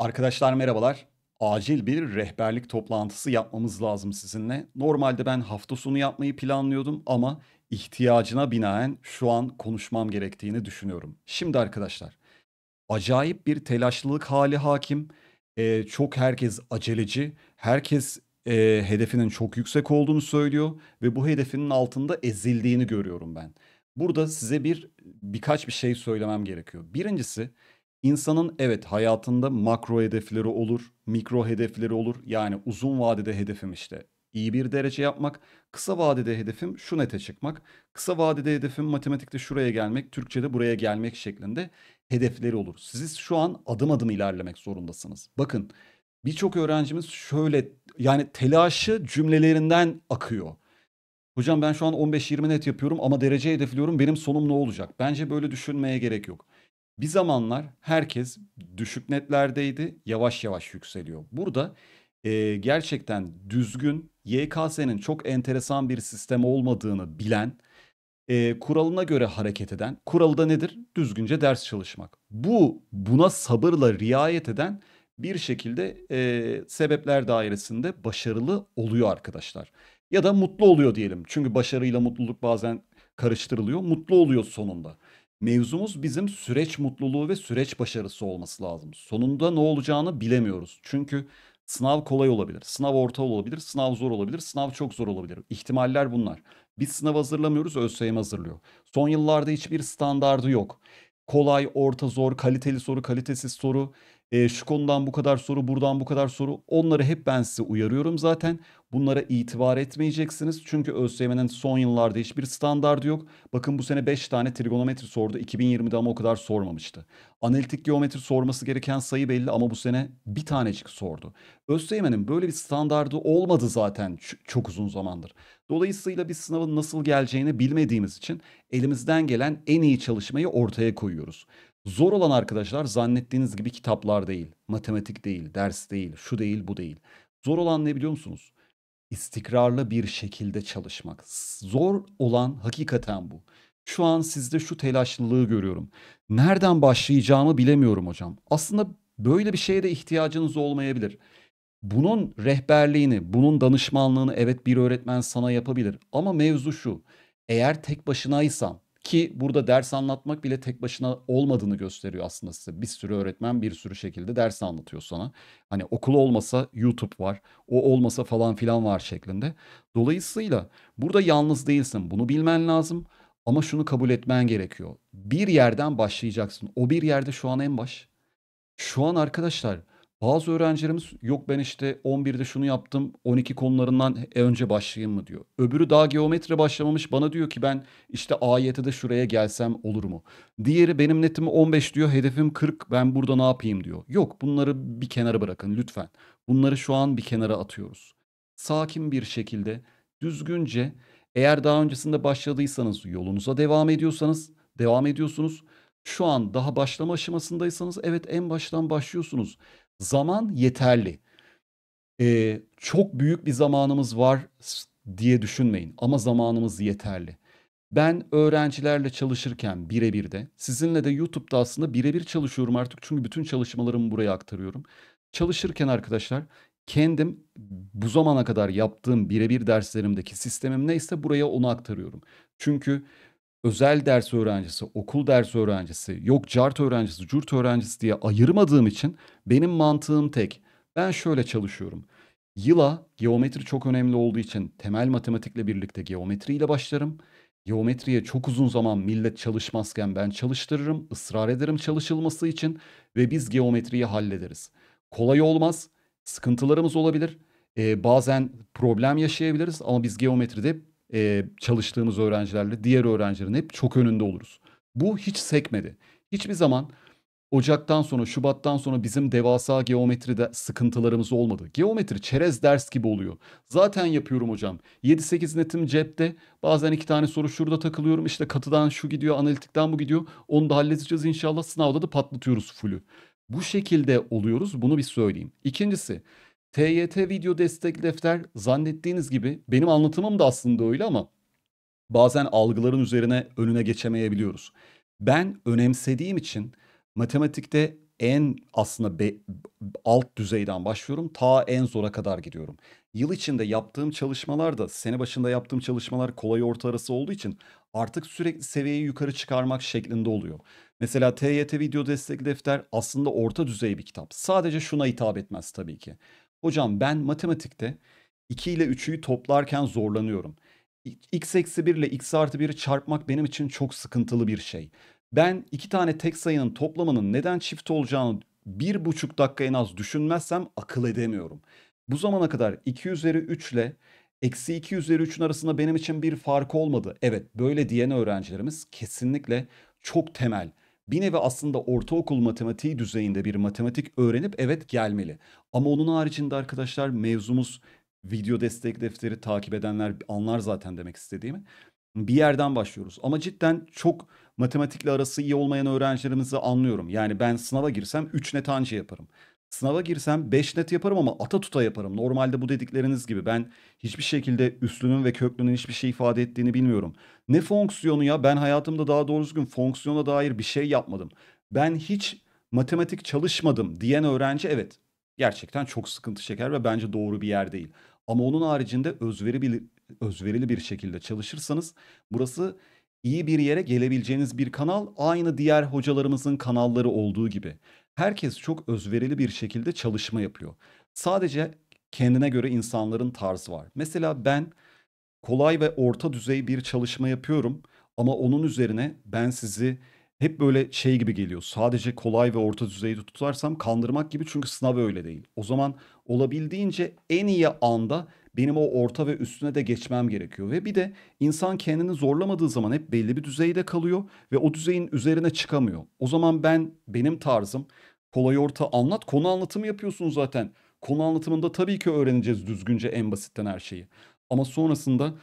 Arkadaşlar merhabalar. Acil bir rehberlik toplantısı yapmamız lazım sizinle. Normalde ben hafta sonu yapmayı planlıyordum ama ihtiyacına binaen şu an konuşmam gerektiğini düşünüyorum. Şimdi arkadaşlar, acayip bir telaşlılık hali hakim. Ee, çok herkes aceleci, herkes e, hedefinin çok yüksek olduğunu söylüyor ve bu hedefinin altında ezildiğini görüyorum ben. Burada size bir birkaç bir şey söylemem gerekiyor. Birincisi İnsanın evet hayatında makro hedefleri olur, mikro hedefleri olur. Yani uzun vadede hedefim işte iyi bir derece yapmak. Kısa vadede hedefim şu nete çıkmak. Kısa vadede hedefim matematikte şuraya gelmek, Türkçe'de buraya gelmek şeklinde hedefleri olur. Siz şu an adım adım ilerlemek zorundasınız. Bakın birçok öğrencimiz şöyle yani telaşı cümlelerinden akıyor. Hocam ben şu an 15-20 net yapıyorum ama derece hedefliyorum benim sonum ne olacak? Bence böyle düşünmeye gerek yok. Bir zamanlar herkes düşük netlerdeydi, yavaş yavaş yükseliyor. Burada e, gerçekten düzgün, YKS'nin çok enteresan bir sistem olmadığını bilen, e, kuralına göre hareket eden, kuralı da nedir? Düzgünce ders çalışmak. Bu buna sabırla riayet eden bir şekilde e, sebepler dairesinde başarılı oluyor arkadaşlar. Ya da mutlu oluyor diyelim. Çünkü başarıyla mutluluk bazen karıştırılıyor. Mutlu oluyor sonunda. Mevzumuz bizim süreç mutluluğu ve süreç başarısı olması lazım. Sonunda ne olacağını bilemiyoruz. Çünkü sınav kolay olabilir, sınav orta olabilir, sınav zor olabilir, sınav çok zor olabilir. İhtimaller bunlar. Biz sınav hazırlamıyoruz, ÖSYM hazırlıyor. Son yıllarda hiçbir standardı yok. Kolay, orta, zor, kaliteli soru, kalitesiz soru e, şu konudan bu kadar soru, buradan bu kadar soru. Onları hep ben size uyarıyorum zaten. Bunlara itibar etmeyeceksiniz. Çünkü ÖSYM'nin son yıllarda hiçbir standardı yok. Bakın bu sene 5 tane trigonometri sordu. 2020'de ama o kadar sormamıştı. Analitik geometri sorması gereken sayı belli ama bu sene bir tanecik sordu. ÖSYM'nin böyle bir standardı olmadı zaten çok uzun zamandır. Dolayısıyla bir sınavın nasıl geleceğini bilmediğimiz için elimizden gelen en iyi çalışmayı ortaya koyuyoruz. Zor olan arkadaşlar zannettiğiniz gibi kitaplar değil, matematik değil, ders değil, şu değil, bu değil. Zor olan ne biliyor musunuz? İstikrarlı bir şekilde çalışmak. Zor olan hakikaten bu. Şu an sizde şu telaşlılığı görüyorum. Nereden başlayacağımı bilemiyorum hocam. Aslında böyle bir şeye de ihtiyacınız olmayabilir. Bunun rehberliğini, bunun danışmanlığını evet bir öğretmen sana yapabilir. Ama mevzu şu. Eğer tek başınaysam ki burada ders anlatmak bile tek başına olmadığını gösteriyor aslında size. Bir sürü öğretmen bir sürü şekilde ders anlatıyor sana. Hani okul olmasa YouTube var, o olmasa falan filan var şeklinde. Dolayısıyla burada yalnız değilsin. Bunu bilmen lazım ama şunu kabul etmen gerekiyor. Bir yerden başlayacaksın. O bir yerde şu an en baş. Şu an arkadaşlar bazı öğrencilerimiz yok ben işte 11'de şunu yaptım 12 konularından e, önce başlayayım mı diyor. Öbürü daha geometri başlamamış bana diyor ki ben işte AYT'de şuraya gelsem olur mu? Diğeri benim netim 15 diyor hedefim 40 ben burada ne yapayım diyor. Yok bunları bir kenara bırakın lütfen. Bunları şu an bir kenara atıyoruz. Sakin bir şekilde düzgünce eğer daha öncesinde başladıysanız yolunuza devam ediyorsanız devam ediyorsunuz. Şu an daha başlama aşamasındaysanız evet en baştan başlıyorsunuz. Zaman yeterli. Ee, çok büyük bir zamanımız var diye düşünmeyin ama zamanımız yeterli. Ben öğrencilerle çalışırken birebir de sizinle de YouTube'da aslında birebir çalışıyorum artık çünkü bütün çalışmalarımı buraya aktarıyorum. Çalışırken arkadaşlar kendim bu zamana kadar yaptığım birebir derslerimdeki sistemim neyse buraya onu aktarıyorum. Çünkü özel ders öğrencisi, okul ders öğrencisi, yok cart öğrencisi, curt öğrencisi diye ayırmadığım için benim mantığım tek. Ben şöyle çalışıyorum. Yıla geometri çok önemli olduğu için temel matematikle birlikte geometriyle başlarım. Geometriye çok uzun zaman millet çalışmazken ben çalıştırırım, ısrar ederim çalışılması için ve biz geometriyi hallederiz. Kolay olmaz, sıkıntılarımız olabilir, ee, bazen problem yaşayabiliriz ama biz geometride e, çalıştığımız öğrencilerle diğer öğrencilerin hep çok önünde oluruz. Bu hiç sekmedi. Hiçbir zaman Ocak'tan sonra, Şubat'tan sonra bizim devasa geometride sıkıntılarımız olmadı. Geometri çerez ders gibi oluyor. Zaten yapıyorum hocam. 7-8 netim cepte. Bazen iki tane soru şurada takılıyorum. İşte katıdan şu gidiyor, analitikten bu gidiyor. Onu da halledeceğiz inşallah. Sınavda da patlatıyoruz full'ü. Bu şekilde oluyoruz. Bunu bir söyleyeyim. İkincisi, TYT video destek defter zannettiğiniz gibi benim anlatımım da aslında öyle ama bazen algıların üzerine önüne geçemeyebiliyoruz. Ben önemsediğim için matematikte en aslında be, alt düzeyden başlıyorum ta en zora kadar gidiyorum. Yıl içinde yaptığım çalışmalar da sene başında yaptığım çalışmalar kolay orta arası olduğu için artık sürekli seviyeyi yukarı çıkarmak şeklinde oluyor. Mesela TYT video destek defter aslında orta düzey bir kitap. Sadece şuna hitap etmez tabii ki. Hocam ben matematikte 2 ile 3'ü toplarken zorlanıyorum. x eksi 1 ile x artı 1'i çarpmak benim için çok sıkıntılı bir şey. Ben iki tane tek sayının toplamanın neden çift olacağını bir buçuk dakika en az düşünmezsem akıl edemiyorum. Bu zamana kadar 2 üzeri 3 ile eksi 2 üzeri 3'ün arasında benim için bir fark olmadı. Evet böyle diyen öğrencilerimiz kesinlikle çok temel bir nevi aslında ortaokul matematiği düzeyinde bir matematik öğrenip evet gelmeli. Ama onun haricinde arkadaşlar mevzumuz video destek defteri takip edenler anlar zaten demek istediğimi. Bir yerden başlıyoruz ama cidden çok matematikle arası iyi olmayan öğrencilerimizi anlıyorum. Yani ben sınava girsem 3 net anca şey yaparım. Sınava girsem 5 net yaparım ama ata tuta yaparım. Normalde bu dedikleriniz gibi ben hiçbir şekilde üslünün ve köklünün hiçbir şey ifade ettiğini bilmiyorum. Ne fonksiyonu ya ben hayatımda daha doğrusu gün fonksiyona dair bir şey yapmadım. Ben hiç matematik çalışmadım diyen öğrenci evet gerçekten çok sıkıntı çeker ve bence doğru bir yer değil. Ama onun haricinde özveri bir, özverili bir şekilde çalışırsanız burası iyi bir yere gelebileceğiniz bir kanal aynı diğer hocalarımızın kanalları olduğu gibi herkes çok özverili bir şekilde çalışma yapıyor. Sadece kendine göre insanların tarzı var. Mesela ben kolay ve orta düzey bir çalışma yapıyorum ama onun üzerine ben sizi hep böyle şey gibi geliyor. Sadece kolay ve orta düzeyde tutarsam kandırmak gibi çünkü sınav öyle değil. O zaman olabildiğince en iyi anda benim o orta ve üstüne de geçmem gerekiyor. Ve bir de insan kendini zorlamadığı zaman hep belli bir düzeyde kalıyor ve o düzeyin üzerine çıkamıyor. O zaman ben benim tarzım kolay orta anlat konu anlatımı yapıyorsun zaten. Konu anlatımında tabii ki öğreneceğiz düzgünce en basitten her şeyi. Ama sonrasında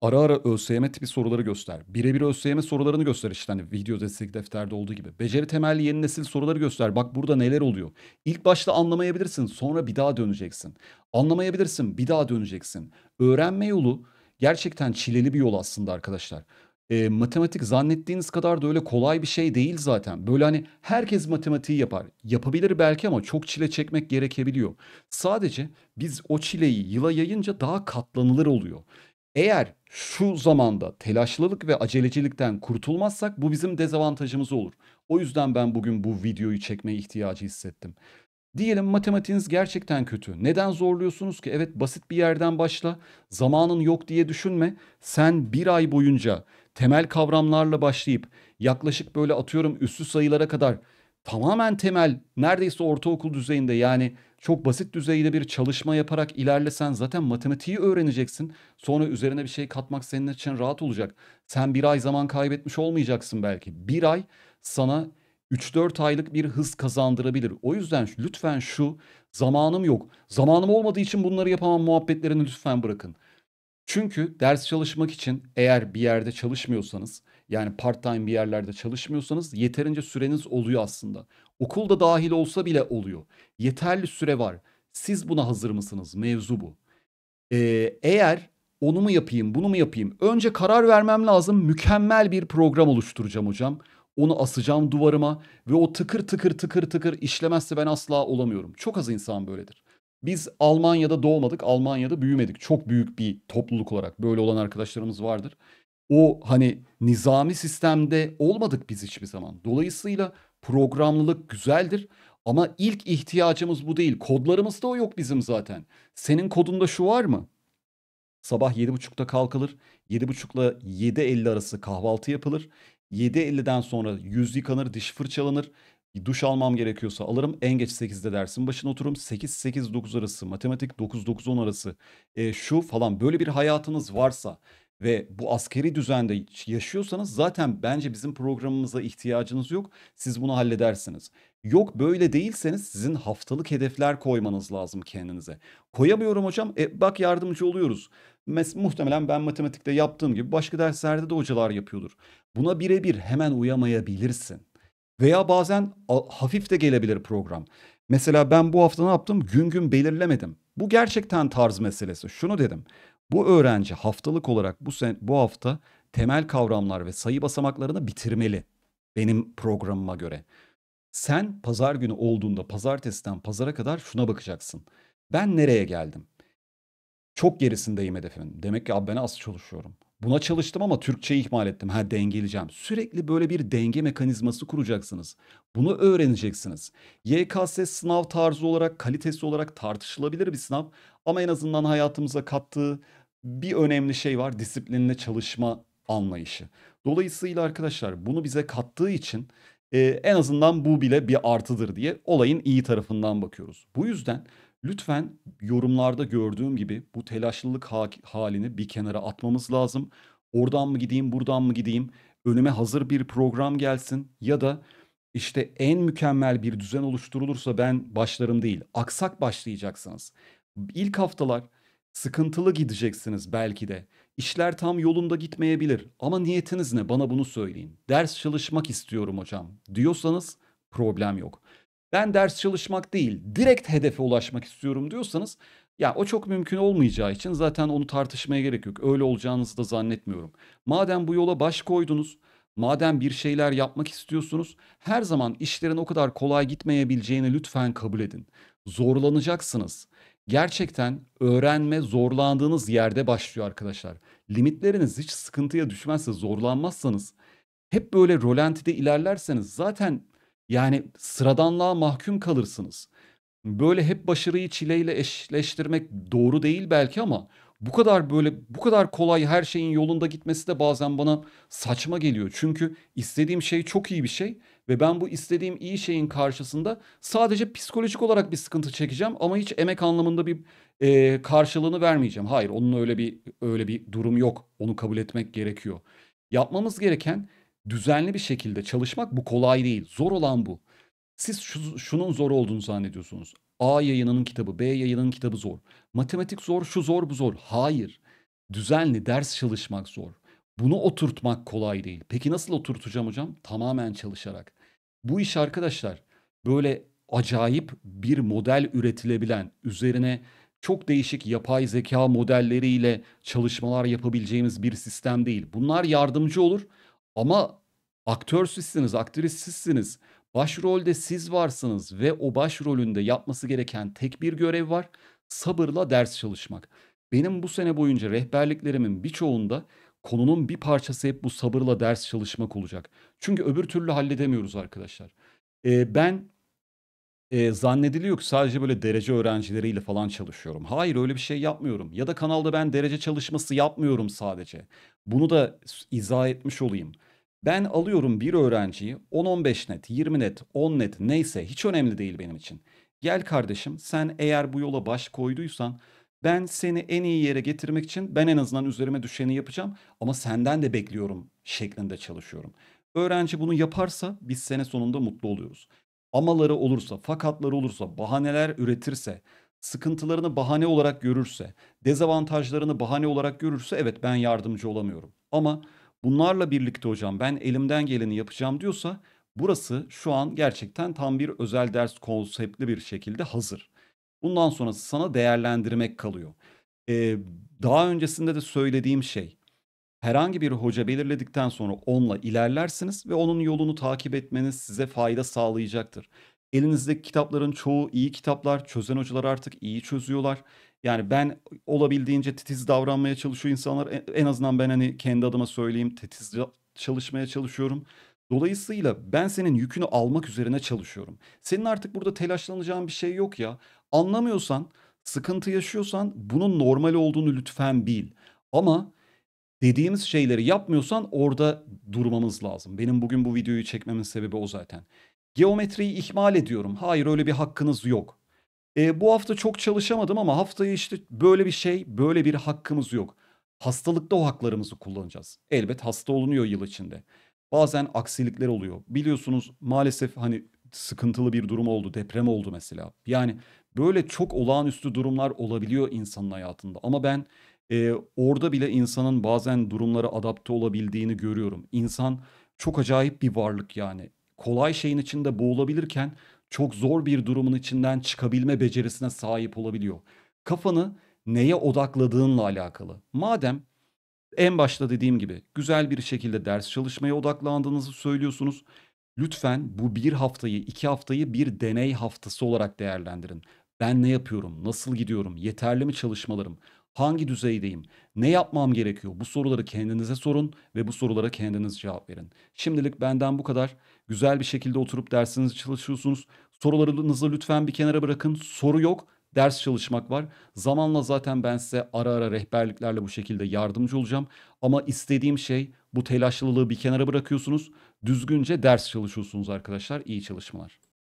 ara ara ÖSYM tipi soruları göster. Birebir ÖSYM sorularını göster işte hani video destek defterde olduğu gibi. Beceri temelli yeni nesil soruları göster. Bak burada neler oluyor. İlk başta anlamayabilirsin sonra bir daha döneceksin. Anlamayabilirsin bir daha döneceksin. Öğrenme yolu gerçekten çileli bir yol aslında arkadaşlar. E, matematik zannettiğiniz kadar da öyle kolay bir şey değil zaten. Böyle hani herkes matematiği yapar. Yapabilir belki ama çok çile çekmek gerekebiliyor. Sadece biz o çileyi yıla yayınca daha katlanılır oluyor. Eğer şu zamanda telaşlılık ve acelecilikten kurtulmazsak bu bizim dezavantajımız olur. O yüzden ben bugün bu videoyu çekme ihtiyacı hissettim. Diyelim matematiğiniz gerçekten kötü. Neden zorluyorsunuz ki? Evet basit bir yerden başla. Zamanın yok diye düşünme. Sen bir ay boyunca temel kavramlarla başlayıp yaklaşık böyle atıyorum üstü sayılara kadar tamamen temel neredeyse ortaokul düzeyinde yani çok basit düzeyde bir çalışma yaparak ilerlesen zaten matematiği öğreneceksin. Sonra üzerine bir şey katmak senin için rahat olacak. Sen bir ay zaman kaybetmiş olmayacaksın belki. Bir ay sana 3-4 aylık bir hız kazandırabilir. O yüzden lütfen şu zamanım yok. Zamanım olmadığı için bunları yapamam muhabbetlerini lütfen bırakın. Çünkü ders çalışmak için eğer bir yerde çalışmıyorsanız yani part time bir yerlerde çalışmıyorsanız yeterince süreniz oluyor aslında. Okul da dahil olsa bile oluyor. Yeterli süre var. Siz buna hazır mısınız? Mevzu bu. Ee, eğer onu mu yapayım, bunu mu yapayım? Önce karar vermem lazım. Mükemmel bir program oluşturacağım hocam. Onu asacağım duvarıma ve o tıkır tıkır tıkır tıkır işlemezse ben asla olamıyorum. Çok az insan böyledir. Biz Almanya'da doğmadık, Almanya'da büyümedik. Çok büyük bir topluluk olarak böyle olan arkadaşlarımız vardır o hani nizami sistemde olmadık biz hiçbir zaman. Dolayısıyla programlılık güzeldir ama ilk ihtiyacımız bu değil. Kodlarımızda o yok bizim zaten. Senin kodunda şu var mı? Sabah 7.30'da kalkılır. 7.30 ile 7.50 arası kahvaltı yapılır. 7.50'den sonra yüz yıkanır, diş fırçalanır. Duş almam gerekiyorsa alırım. En geç 8'de dersin başına otururum. 8-8-9 arası, matematik 9-9-10 arası. E, şu falan böyle bir hayatınız varsa ve bu askeri düzende yaşıyorsanız zaten bence bizim programımıza ihtiyacınız yok. Siz bunu halledersiniz. Yok böyle değilseniz sizin haftalık hedefler koymanız lazım kendinize. Koyamıyorum hocam. E, bak yardımcı oluyoruz. Mes muhtemelen ben matematikte yaptığım gibi başka derslerde de hocalar yapıyordur. Buna birebir hemen uyamayabilirsin. Veya bazen hafif de gelebilir program. Mesela ben bu hafta ne yaptım? Gün gün belirlemedim. Bu gerçekten tarz meselesi. Şunu dedim. Bu öğrenci haftalık olarak bu sen, bu hafta temel kavramlar ve sayı basamaklarını bitirmeli benim programıma göre. Sen pazar günü olduğunda pazartesiden pazara kadar şuna bakacaksın. Ben nereye geldim? Çok gerisindeyim hedefimin. Demek ki abi ben az çalışıyorum. Buna çalıştım ama Türkçeyi ihmal ettim. Ha dengeleyeceğim. Sürekli böyle bir denge mekanizması kuracaksınız. Bunu öğreneceksiniz. YKS sınav tarzı olarak, kalitesi olarak tartışılabilir bir sınav. Ama en azından hayatımıza kattığı bir önemli şey var disiplinle çalışma anlayışı. Dolayısıyla arkadaşlar bunu bize kattığı için e, en azından bu bile bir artıdır diye olayın iyi tarafından bakıyoruz. Bu yüzden lütfen yorumlarda gördüğüm gibi bu telaşlılık ha halini bir kenara atmamız lazım. Oradan mı gideyim buradan mı gideyim önüme hazır bir program gelsin ya da işte en mükemmel bir düzen oluşturulursa ben başlarım değil. Aksak başlayacaksınız. İlk haftalar Sıkıntılı gideceksiniz belki de. İşler tam yolunda gitmeyebilir ama niyetiniz ne bana bunu söyleyin. Ders çalışmak istiyorum hocam diyorsanız problem yok. Ben ders çalışmak değil direkt hedefe ulaşmak istiyorum diyorsanız ya o çok mümkün olmayacağı için zaten onu tartışmaya gerek yok. Öyle olacağınızı da zannetmiyorum. Madem bu yola baş koydunuz, madem bir şeyler yapmak istiyorsunuz, her zaman işlerin o kadar kolay gitmeyebileceğini lütfen kabul edin. Zorlanacaksınız gerçekten öğrenme zorlandığınız yerde başlıyor arkadaşlar. Limitleriniz hiç sıkıntıya düşmezse, zorlanmazsanız, hep böyle rolantide ilerlerseniz zaten yani sıradanlığa mahkum kalırsınız. Böyle hep başarıyı çileyle eşleştirmek doğru değil belki ama bu kadar böyle bu kadar kolay her şeyin yolunda gitmesi de bazen bana saçma geliyor. Çünkü istediğim şey çok iyi bir şey ve ben bu istediğim iyi şeyin karşısında sadece psikolojik olarak bir sıkıntı çekeceğim ama hiç emek anlamında bir e, karşılığını vermeyeceğim. Hayır, onun öyle bir öyle bir durum yok. Onu kabul etmek gerekiyor. Yapmamız gereken düzenli bir şekilde çalışmak bu kolay değil. Zor olan bu. Siz şunun zor olduğunu zannediyorsunuz. A yayınının kitabı, B yayınının kitabı zor. Matematik zor, şu zor, bu zor. Hayır. Düzenli ders çalışmak zor. Bunu oturtmak kolay değil. Peki nasıl oturtacağım hocam? Tamamen çalışarak. Bu iş arkadaşlar böyle acayip bir model üretilebilen, üzerine çok değişik yapay zeka modelleriyle çalışmalar yapabileceğimiz bir sistem değil. Bunlar yardımcı olur ama aktör sizsiniz, aktris sizsiniz. Başrolde siz varsınız ve o başrolünde yapması gereken tek bir görev var. Sabırla ders çalışmak. Benim bu sene boyunca rehberliklerimin birçoğunda konunun bir parçası hep bu sabırla ders çalışmak olacak. Çünkü öbür türlü halledemiyoruz arkadaşlar. Ee, ben e, zannediliyor ki sadece böyle derece öğrencileriyle falan çalışıyorum. Hayır öyle bir şey yapmıyorum. Ya da kanalda ben derece çalışması yapmıyorum sadece. Bunu da izah etmiş olayım. Ben alıyorum bir öğrenciyi 10-15 net, 20 net, 10 net neyse hiç önemli değil benim için. Gel kardeşim sen eğer bu yola baş koyduysan ben seni en iyi yere getirmek için ben en azından üzerime düşeni yapacağım ama senden de bekliyorum şeklinde çalışıyorum. Öğrenci bunu yaparsa biz sene sonunda mutlu oluyoruz. Amaları olursa, fakatları olursa, bahaneler üretirse, sıkıntılarını bahane olarak görürse, dezavantajlarını bahane olarak görürse evet ben yardımcı olamıyorum. Ama bunlarla birlikte hocam ben elimden geleni yapacağım diyorsa burası şu an gerçekten tam bir özel ders konseptli bir şekilde hazır. Bundan sonrası sana değerlendirmek kalıyor. Ee, daha öncesinde de söylediğim şey herhangi bir hoca belirledikten sonra onunla ilerlersiniz ve onun yolunu takip etmeniz size fayda sağlayacaktır. Elinizdeki kitapların çoğu iyi kitaplar. Çözen hocalar artık iyi çözüyorlar. Yani ben olabildiğince titiz davranmaya çalışıyor insanlar. E, en azından ben hani kendi adıma söyleyeyim titiz çalışmaya çalışıyorum. Dolayısıyla ben senin yükünü almak üzerine çalışıyorum. Senin artık burada telaşlanacağın bir şey yok ya. Anlamıyorsan, sıkıntı yaşıyorsan bunun normal olduğunu lütfen bil. Ama dediğimiz şeyleri yapmıyorsan orada durmamız lazım. Benim bugün bu videoyu çekmemin sebebi o zaten. Geometriyi ihmal ediyorum. Hayır öyle bir hakkınız yok. E, bu hafta çok çalışamadım ama haftaya işte böyle bir şey, böyle bir hakkımız yok. Hastalıkta o haklarımızı kullanacağız. Elbet hasta olunuyor yıl içinde. Bazen aksilikler oluyor. Biliyorsunuz maalesef hani sıkıntılı bir durum oldu. Deprem oldu mesela. Yani böyle çok olağanüstü durumlar olabiliyor insanın hayatında. Ama ben e, orada bile insanın bazen durumlara adapte olabildiğini görüyorum. İnsan çok acayip bir varlık yani kolay şeyin içinde boğulabilirken çok zor bir durumun içinden çıkabilme becerisine sahip olabiliyor. Kafanı neye odakladığınla alakalı. Madem en başta dediğim gibi güzel bir şekilde ders çalışmaya odaklandığınızı söylüyorsunuz. Lütfen bu bir haftayı, iki haftayı bir deney haftası olarak değerlendirin. Ben ne yapıyorum, nasıl gidiyorum, yeterli mi çalışmalarım, Hangi düzeydeyim? Ne yapmam gerekiyor? Bu soruları kendinize sorun ve bu sorulara kendiniz cevap verin. Şimdilik benden bu kadar. Güzel bir şekilde oturup dersinizi çalışıyorsunuz. Sorularınızı lütfen bir kenara bırakın. Soru yok, ders çalışmak var. Zamanla zaten ben size ara ara rehberliklerle bu şekilde yardımcı olacağım. Ama istediğim şey bu telaşlılığı bir kenara bırakıyorsunuz. Düzgünce ders çalışıyorsunuz arkadaşlar. İyi çalışmalar.